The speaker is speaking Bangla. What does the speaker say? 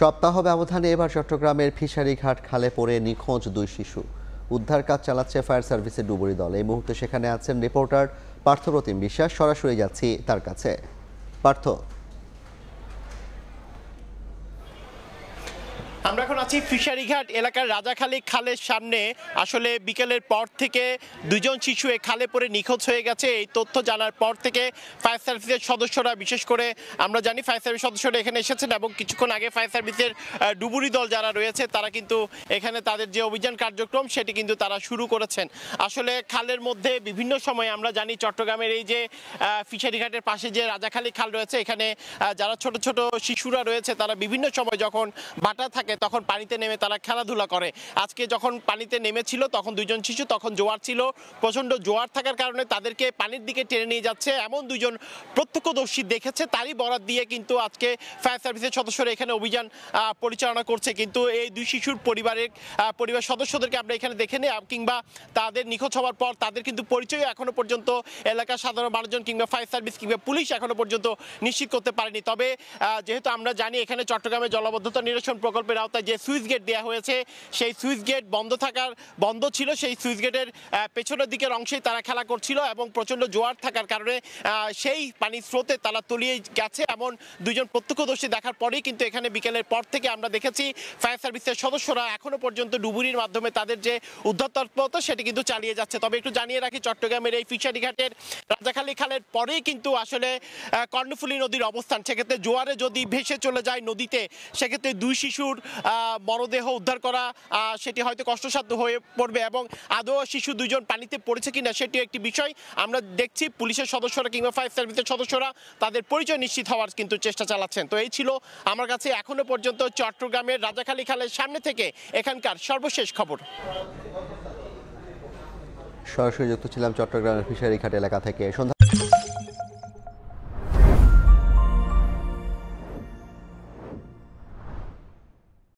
সপ্তাহ ব্যবধানে এবার চট্টগ্রামের ফিশারিঘাট খালে পড়ে নিখোঁজ দুই শিশু উদ্ধার কাজ চালাচ্ছে ফায়ার সার্ভিসের ডুবুরি দল এই মুহূর্তে সেখানে আছেন রিপোর্টার পার্থ রতিম বিশ্বাস সরাসরি যাচ্ছি তার কাছে পার্থ আমরা এখন আছি ফিশারিঘাট এলাকার রাজাখালী খালের সামনে আসলে বিকেলের পর থেকে দুজন শিশু এ খালে পড়ে নিখোঁজ হয়ে গেছে এই তথ্য জানার পর থেকে ফায়ার সার্ভিসের সদস্যরা বিশেষ করে আমরা জানি ফায়ার সার্ভিস সদস্যরা এখানে এসেছেন এবং কিছুক্ষণ আগে ফায়ার সার্ভিসের ডুবুরি দল যারা রয়েছে তারা কিন্তু এখানে তাদের যে অভিযান কার্যক্রম সেটি কিন্তু তারা শুরু করেছেন আসলে খালের মধ্যে বিভিন্ন সময় আমরা জানি চট্টগ্রামের এই যে ফিশারিঘাটের পাশে যে রাজাখালী খাল রয়েছে এখানে যারা ছোট ছোট শিশুরা রয়েছে তারা বিভিন্ন সময় যখন বাটা থাকে তখন তখন পানিতে নেমে তারা খেলাধুলা করে আজকে যখন পানিতে নেমেছিল তখন দুজন শিশু তখন জোয়ার ছিল প্রচণ্ড জোয়ার থাকার কারণে তাদেরকে পানির দিকে টেনে নিয়ে যাচ্ছে এমন দুজন প্রত্যক্ষদর্শী দেখেছে তারই বরাত দিয়ে কিন্তু আজকে ফায়ার সার্ভিসের সদস্যরা এখানে অভিযান পরিচালনা করছে কিন্তু এই দুই শিশুর পরিবারের পরিবার সদস্যদেরকে আমরা এখানে দেখে নিই কিংবা তাদের নিখোঁজ হওয়ার পর তাদের কিন্তু পরিচয় এখনো পর্যন্ত এলাকার সাধারণ মানুষজন কিংবা ফায়ার সার্ভিস কিংবা পুলিশ এখনো পর্যন্ত নিশ্চিত করতে পারেনি তবে যেহেতু আমরা জানি এখানে চট্টগ্রামে জলবদ্ধতা নিরসন প্রকল্পের আওতায় যে সুইচ গেট দেওয়া হয়েছে সেই সুইচ গেট বন্ধ থাকার বন্ধ ছিল সেই সুইচ গেটের পেছনের দিকের অংশেই তারা খেলা করছিল এবং প্রচণ্ড জোয়ার থাকার কারণে সেই পানির স্রোতে তারা তলিয়ে গেছে এমন দুজন প্রত্যক্ষদর্শী দেখার পরেই কিন্তু এখানে বিকেলের পর থেকে আমরা দেখেছি ফায়ার সার্ভিসের সদস্যরা এখনো পর্যন্ত ডুবুরির মাধ্যমে তাদের যে উদ্ধার তৎপরতা সেটি কিন্তু চালিয়ে যাচ্ছে তবে একটু জানিয়ে রাখি চট্টগ্রামের এই ফিশারি ঘাটের রাজাখালী খালের পরেই কিন্তু আসলে কর্ণফুলী নদীর অবস্থান সেক্ষেত্রে জোয়ারে যদি ভেসে চলে যায় নদীতে সেক্ষেত্রে দুই শিশুর মরদেহ উদ্ধার করা সেটি হয়তো কষ্টসাধ্য হয়ে পড়বে এবং আদৌ শিশু দুজন পানিতে পড়েছে কিনা সেটি একটি বিষয় আমরা দেখছি পুলিশের সদস্যরা কিংবা ফায়ার সার্ভিসের সদস্যরা তাদের পরিচয় নিশ্চিত হওয়ার কিন্তু চেষ্টা চালাচ্ছেন তো এই ছিল আমার কাছে এখনো পর্যন্ত চট্টগ্রামের রাজাখালী খালের সামনে থেকে এখানকার সর্বশেষ খবর সরাসরি যুক্ত ছিলাম চট্টগ্রামের ফিশারি ঘাট এলাকা থেকে